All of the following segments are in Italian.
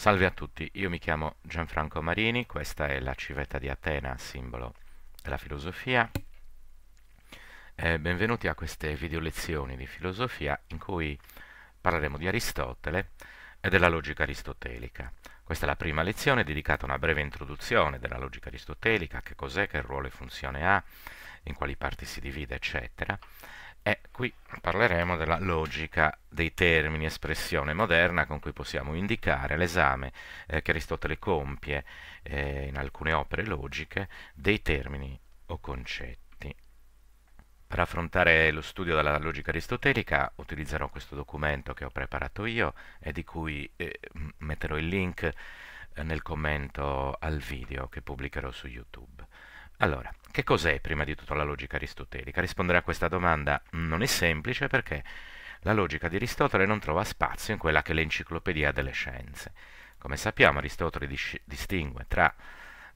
Salve a tutti, io mi chiamo Gianfranco Marini, questa è la civetta di Atena, simbolo della filosofia. Eh, benvenuti a queste video lezioni di filosofia in cui parleremo di Aristotele e della logica aristotelica. Questa è la prima lezione dedicata a una breve introduzione della logica aristotelica, che cos'è, che ruolo e funzione ha, in quali parti si divide, eccetera. E qui parleremo della logica dei termini, espressione moderna con cui possiamo indicare l'esame eh, che Aristotele compie eh, in alcune opere logiche dei termini o concetti. Per affrontare lo studio della logica aristotelica utilizzerò questo documento che ho preparato io e di cui eh, metterò il link eh, nel commento al video che pubblicherò su YouTube. Allora, che cos'è prima di tutto la logica aristotelica? Rispondere a questa domanda non è semplice perché la logica di Aristotele non trova spazio in quella che è l'enciclopedia delle scienze. Come sappiamo Aristotele dis- distingue tra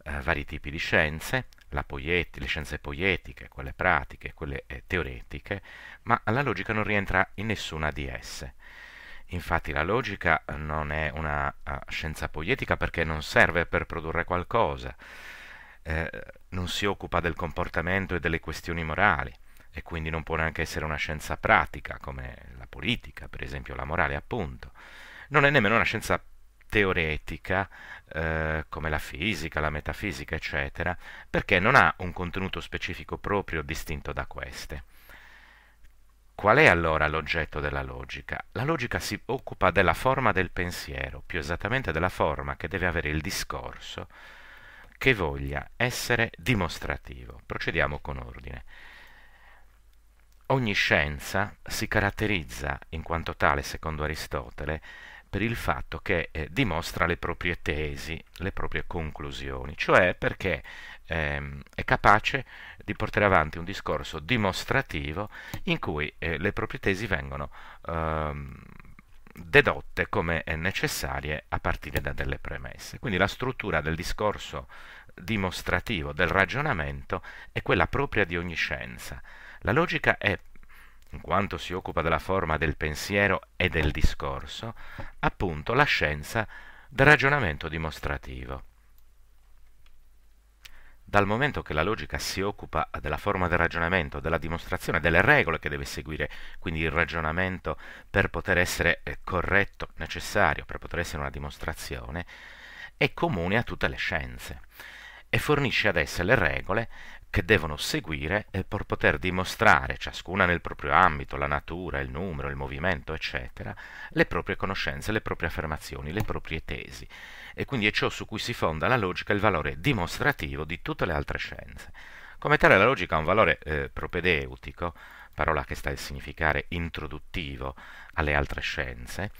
eh, vari tipi di scienze, poiet- le scienze poetiche, quelle pratiche, quelle eh, teoretiche, ma la logica non rientra in nessuna di esse. Infatti la logica non è una uh, scienza poietica perché non serve per produrre qualcosa, eh, non si occupa del comportamento e delle questioni morali e quindi non può neanche essere una scienza pratica come la politica, per esempio la morale appunto. Non è nemmeno una scienza teoretica eh, come la fisica, la metafisica, eccetera, perché non ha un contenuto specifico proprio distinto da queste. Qual è allora l'oggetto della logica? La logica si occupa della forma del pensiero, più esattamente della forma che deve avere il discorso che voglia essere dimostrativo. Procediamo con ordine. Ogni scienza si caratterizza, in quanto tale secondo Aristotele, per il fatto che eh, dimostra le proprie tesi, le proprie conclusioni, cioè perché ehm, è capace di portare avanti un discorso dimostrativo in cui eh, le proprie tesi vengono ehm, dedotte come necessarie a partire da delle premesse. Quindi la struttura del discorso dimostrativo, del ragionamento, è quella propria di ogni scienza. La logica è, in quanto si occupa della forma del pensiero e del discorso, appunto la scienza del ragionamento dimostrativo dal momento che la logica si occupa della forma del ragionamento, della dimostrazione, delle regole che deve seguire, quindi il ragionamento per poter essere eh, corretto, necessario, per poter essere una dimostrazione, è comune a tutte le scienze e fornisce ad esse le regole che devono seguire eh, per poter dimostrare, ciascuna nel proprio ambito, la natura, il numero, il movimento, eccetera, le proprie conoscenze, le proprie affermazioni, le proprie tesi. E quindi è ciò su cui si fonda la logica il valore dimostrativo di tutte le altre scienze. Come tale la logica ha un valore eh, propedeutico, parola che sta a significare introduttivo alle altre scienze,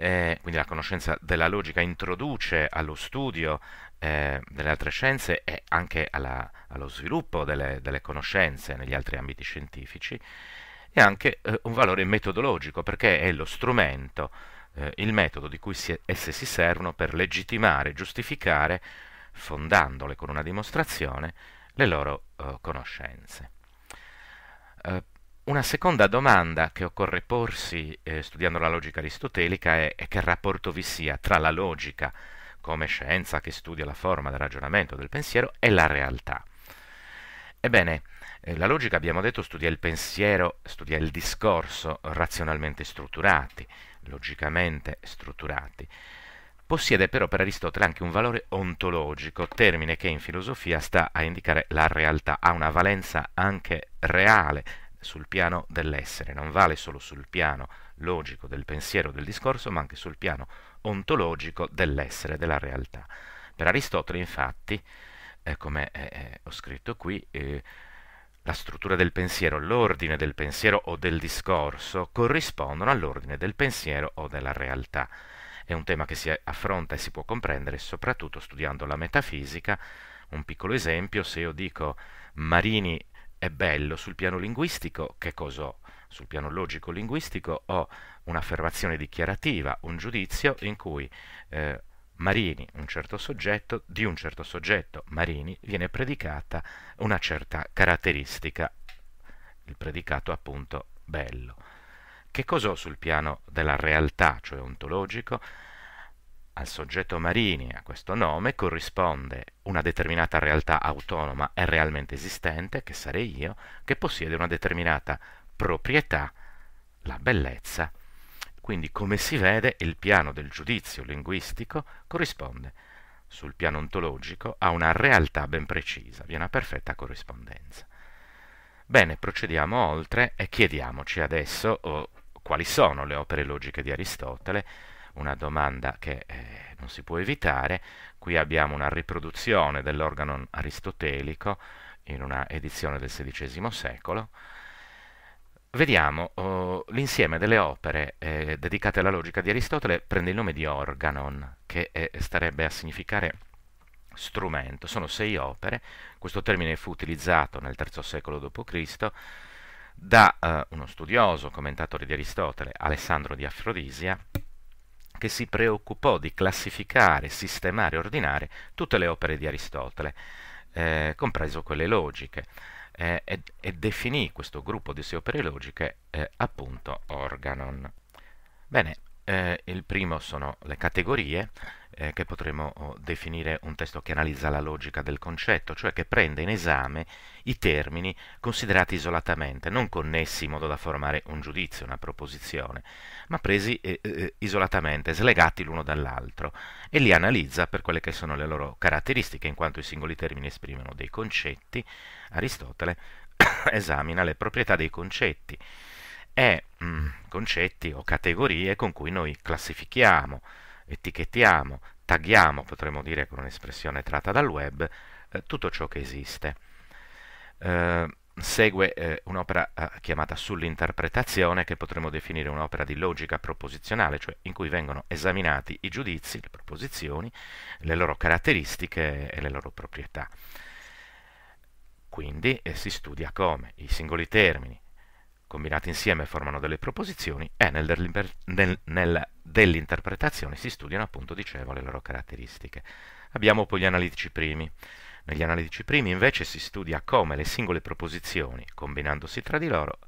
eh, quindi la conoscenza della logica introduce allo studio eh, delle altre scienze e anche alla, allo sviluppo delle, delle, conoscenze negli altri ambiti scientifici, e anche eh, un valore metodologico perché è lo strumento, eh, il metodo di cui si, esse si servono per legittimare, giustificare, fondandole con una dimostrazione, le loro eh, conoscenze. Eh, una seconda domanda che occorre porsi eh, studiando la logica aristotelica è, è che rapporto vi sia tra la logica come scienza che studia la forma del ragionamento, del pensiero, e la realtà. Ebbene, eh, la logica, abbiamo detto, studia il pensiero, studia il discorso razionalmente strutturati, logicamente strutturati. Possiede però per Aristotele anche un valore ontologico, termine che in filosofia sta a indicare la realtà, ha una valenza anche reale, sul piano dell'essere, non vale solo sul piano logico del pensiero, del discorso, ma anche sul piano ontologico dell'essere, della realtà. Per Aristotele, infatti, eh, come eh, eh, ho scritto qui, eh, la struttura del pensiero, l'ordine del pensiero o del discorso corrispondono all'ordine del pensiero o della realtà. È un tema che si affronta e si può comprendere soprattutto studiando la metafisica. Un piccolo esempio, se io dico Marini è bello sul piano linguistico, che cos'ho? Sul piano logico-linguistico ho un'affermazione dichiarativa, un giudizio in cui eh, Marini, un certo soggetto, di un certo soggetto, Marini, viene predicata una certa caratteristica, il predicato appunto bello. Che cos'ho sul piano della realtà, cioè ontologico? Al soggetto Marini, a questo nome, corrisponde una determinata realtà autonoma e realmente esistente, che sarei io, che possiede una determinata proprietà, la bellezza. Quindi, come si vede, il piano del giudizio linguistico corrisponde sul piano ontologico a una realtà ben precisa, vi è una perfetta corrispondenza. Bene, procediamo oltre e chiediamoci adesso oh, quali sono le opere logiche di Aristotele, una domanda che eh, non si può evitare. Qui abbiamo una riproduzione dell'organo aristotelico in una edizione del XVI secolo. Vediamo, oh, l'insieme delle opere eh, dedicate alla logica di Aristotele prende il nome di organon, che eh, starebbe a significare strumento. Sono sei opere, questo termine fu utilizzato nel III secolo d.C., da eh, uno studioso, commentatore di Aristotele, Alessandro di Afrodisia, che si preoccupò di classificare, sistemare, e ordinare tutte le opere di Aristotele, eh, compreso quelle logiche, eh, e, e, definì questo gruppo di sue opere logiche eh, appunto organon. Bene, eh, il primo sono le categorie eh, che potremmo oh, definire un testo che analizza la logica del concetto, cioè che prende in esame i termini considerati isolatamente, non connessi in modo da formare un giudizio, una proposizione, ma presi eh, eh, eh isolatamente, slegati l'uno dall'altro, e li analizza per quelle che sono le loro caratteristiche, in quanto i singoli termini esprimono dei concetti. Aristotele esamina le proprietà dei concetti e mm, concetti o categorie con cui noi classifichiamo, etichettiamo, tagghiamo, potremmo dire con un'espressione tratta dal web, eh, tutto ciò che esiste. Eh, segue eh, un'opera eh, chiamata sull'interpretazione che potremmo definire un'opera di logica proposizionale, cioè in cui vengono esaminati i giudizi, le proposizioni, le loro caratteristiche e le loro proprietà. Quindi eh, si studia come i singoli termini, combinati insieme formano delle proposizioni e nel, nel, nel, dell'interpretazione si studiano appunto, dicevo, le loro caratteristiche. Abbiamo poi gli analitici primi. Negli analitici primi invece si studia come le singole proposizioni, combinandosi tra di loro,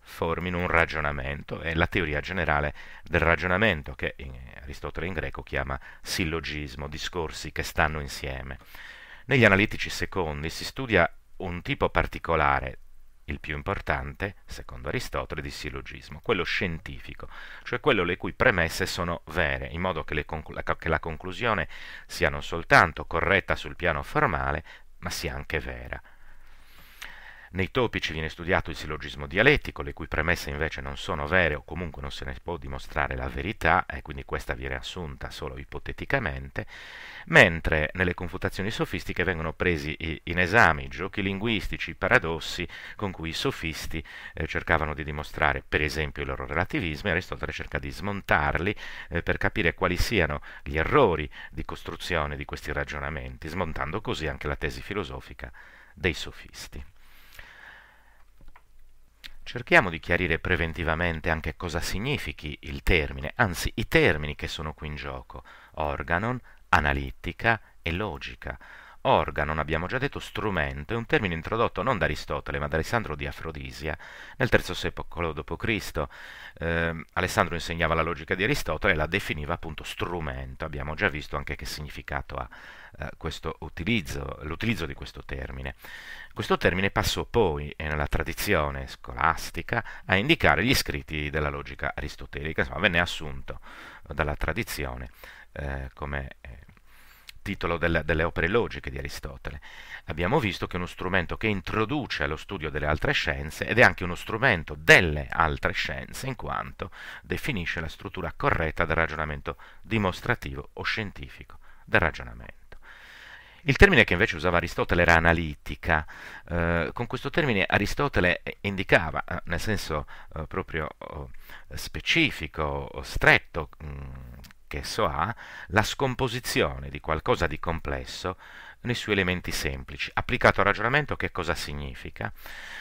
formino un ragionamento, è la teoria generale del ragionamento che in Aristotele in greco chiama sillogismo, discorsi che stanno insieme. Negli analitici secondi si studia un tipo particolare il più importante, secondo Aristotele, di sillogismo, quello scientifico, cioè quello le cui premesse sono vere, in modo che, la, che la conclusione sia non soltanto corretta sul piano formale, ma sia anche vera. Nei topici viene studiato il sillogismo dialettico, le cui premesse invece non sono vere o comunque non se ne può dimostrare la verità, e quindi questa viene assunta solo ipoteticamente, mentre nelle confutazioni sofistiche vengono presi in esame i giochi linguistici, i paradossi con cui i sofisti eh, cercavano di dimostrare, per esempio, il loro relativismo, e Aristotele cerca di smontarli eh, per capire quali siano gli errori di costruzione di questi ragionamenti, smontando così anche la tesi filosofica dei sofisti. Cerchiamo di chiarire preventivamente anche cosa significhi il termine, anzi i termini che sono qui in gioco, organon, analittica e logica. Organo, abbiamo già detto strumento, è un termine introdotto non da Aristotele ma da Alessandro di Afrodisia nel III secolo d.C. Eh, Alessandro insegnava la logica di Aristotele e la definiva appunto strumento, abbiamo già visto anche che significato ha eh, l'utilizzo di questo termine. Questo termine passò poi eh, nella tradizione scolastica a indicare gli scritti della logica aristotelica, insomma venne assunto dalla tradizione eh, come eh, titolo del, delle opere logiche di Aristotele. Abbiamo visto che è uno strumento che introduce allo studio delle altre scienze ed è anche uno strumento delle altre scienze in quanto definisce la struttura corretta del ragionamento dimostrativo o scientifico del ragionamento. Il termine che invece usava Aristotele era analitica. Eh, con questo termine Aristotele indicava, eh, nel senso eh, proprio eh, specifico, stretto, mh, mm, che esso ha la scomposizione di qualcosa di complesso nei suoi elementi semplici. Applicato al ragionamento che cosa significa?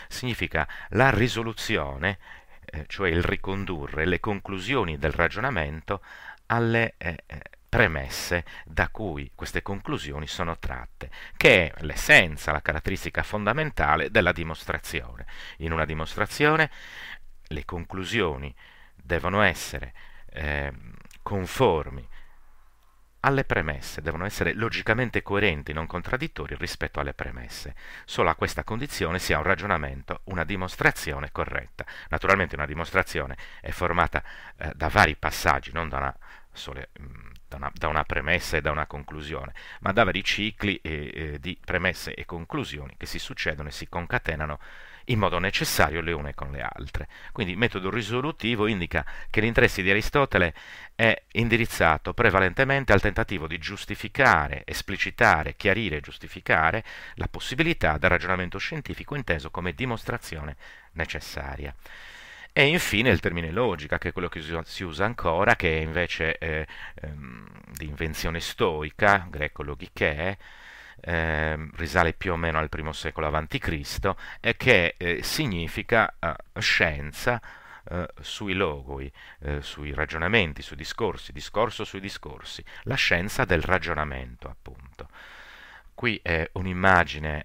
Significa la risoluzione, eh, cioè il ricondurre le conclusioni del ragionamento alle eh, eh, premesse da cui queste conclusioni sono tratte, che è l'essenza, la caratteristica fondamentale della dimostrazione. In una dimostrazione le conclusioni devono essere eh, conformi alle premesse, devono essere logicamente coerenti, non contraddittori rispetto alle premesse. Solo a questa condizione si ha un ragionamento, una dimostrazione corretta. Naturalmente una dimostrazione è formata eh, da vari passaggi, non da una, sole, mm, da, una, da una, premessa e da una conclusione, ma da vari cicli eh, eh, di premesse e conclusioni che si succedono e si concatenano in modo necessario le une con le altre. Quindi metodo risolutivo indica che l'interesse di Aristotele è indirizzato prevalentemente al tentativo di giustificare, esplicitare, chiarire e giustificare la possibilità del ragionamento scientifico inteso come dimostrazione necessaria. E infine il termine logica, che è quello che si usa ancora, che è invece eh, ehm, di invenzione stoica, greco logiche, eh, risale più o meno al primo secolo a.C. e che eh, significa eh, scienza eh, sui logoi, eh, sui ragionamenti, sui discorsi, discorso sui discorsi, la scienza del ragionamento appunto. Qui è un'immagine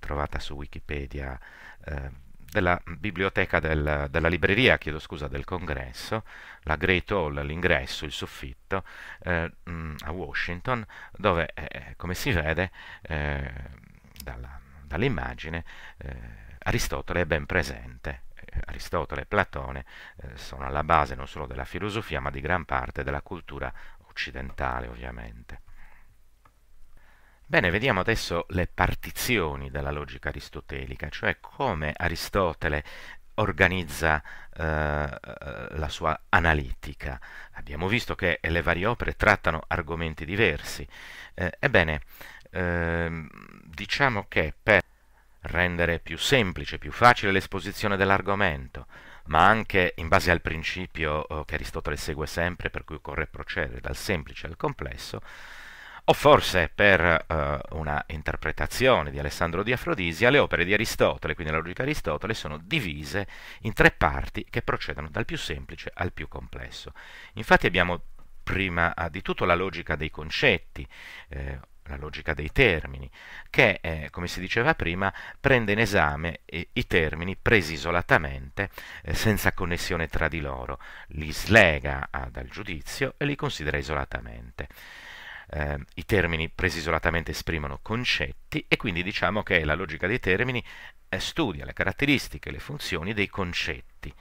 trovata su Wikipedia ehm, della biblioteca del, della libreria, chiedo scusa, del congresso, la Great Hall, l'ingresso, il soffitto, eh, mm, a Washington, dove, eh, eh, come si vede eh, dall'immagine, dall eh, Aristotele è ben presente. Eh, Aristotele e Platone sono alla base non solo della filosofia, ma di gran parte della cultura occidentale, ovviamente. Bene, vediamo adesso le partizioni della logica aristotelica, cioè come Aristotele organizza eh, eh, la sua analitica. Abbiamo visto che le varie opere trattano argomenti diversi. Eh, ebbene, eh, diciamo che per rendere più semplice, più facile l'esposizione dell'argomento, ma anche in base al principio oh, che Aristotele segue sempre, per cui occorre procedere dal semplice al complesso, o forse per uh, una interpretazione di Alessandro di Afrodisia, le opere di Aristotele, quindi la logica di Aristotele, sono divise in tre parti che procedono dal più semplice al più complesso. Infatti abbiamo prima ah, di tutto la logica dei concetti, eh, la logica dei termini, che, eh, come si diceva prima, prende in esame eh, i termini presi isolatamente, eh, senza connessione tra di loro, li slega ah, dal giudizio e li considera isolatamente eh, i termini presi isolatamente esprimono concetti e quindi diciamo che la logica dei termini studia le caratteristiche, e le funzioni dei concetti.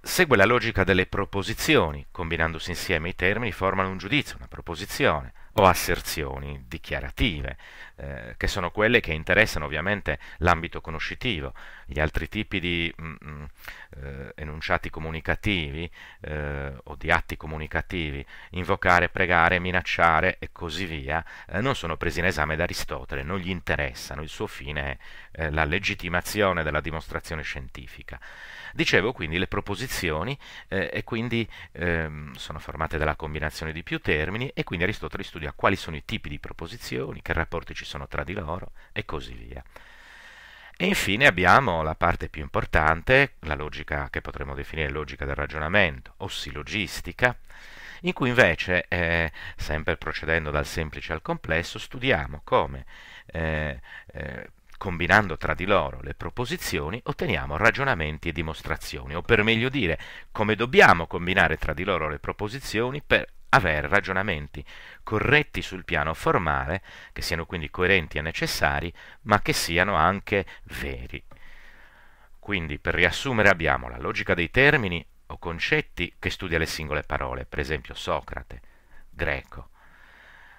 Segue la logica delle proposizioni, combinandosi insieme i termini formano un giudizio, una proposizione o asserzioni dichiarative, eh, che sono quelle che interessano ovviamente l'ambito conoscitivo. Gli altri tipi di mh, mm, mh, mm, eh, enunciati comunicativi eh, o di atti comunicativi, invocare, pregare, minacciare e così via, eh, non sono presi in esame da Aristotele, non gli interessano, il suo fine è eh, la legittimazione della dimostrazione scientifica. Dicevo quindi le proposizioni eh, e quindi ehm, sono formate dalla combinazione di più termini e quindi Aristotele studia studia quali sono i tipi di proposizioni, che rapporti ci sono tra di loro e così via. E infine abbiamo la parte più importante, la logica che potremmo definire logica del ragionamento o silogistica, in cui invece, eh, sempre procedendo dal semplice al complesso, studiamo come, eh, eh, combinando tra di loro le proposizioni, otteniamo ragionamenti e dimostrazioni, o per meglio dire, come dobbiamo combinare tra di loro le proposizioni per avere ragionamenti corretti sul piano formale, che siano quindi coerenti e necessari, ma che siano anche veri. Quindi, per riassumere, abbiamo la logica dei termini o concetti che studia le singole parole, per esempio Socrate, greco.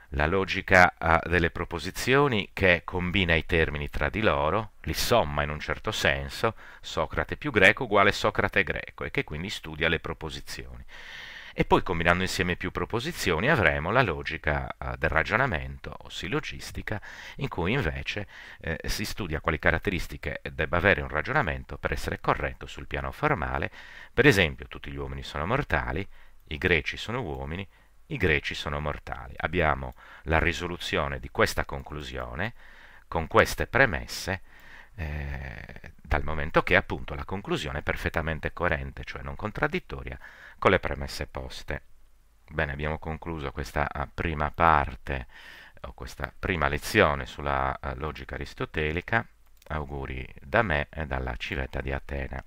La logica uh, delle proposizioni che combina i termini tra di loro, li somma in un certo senso, Socrate più greco uguale Socrate greco, e che quindi studia le proposizioni e poi combinando insieme più proposizioni avremo la logica eh, del ragionamento o sillogistica in cui invece eh, si studia quali caratteristiche debba avere un ragionamento per essere corretto sul piano formale, per esempio tutti gli uomini sono mortali, i greci sono uomini, i greci sono mortali. Abbiamo la risoluzione di questa conclusione con queste premesse eh, dal momento che appunto la conclusione è perfettamente coerente, cioè non contraddittoria con le premesse poste. Bene, abbiamo concluso questa eh, prima parte, o questa prima lezione sulla eh, logica aristotelica. Auguri da me e dalla civetta di Atena.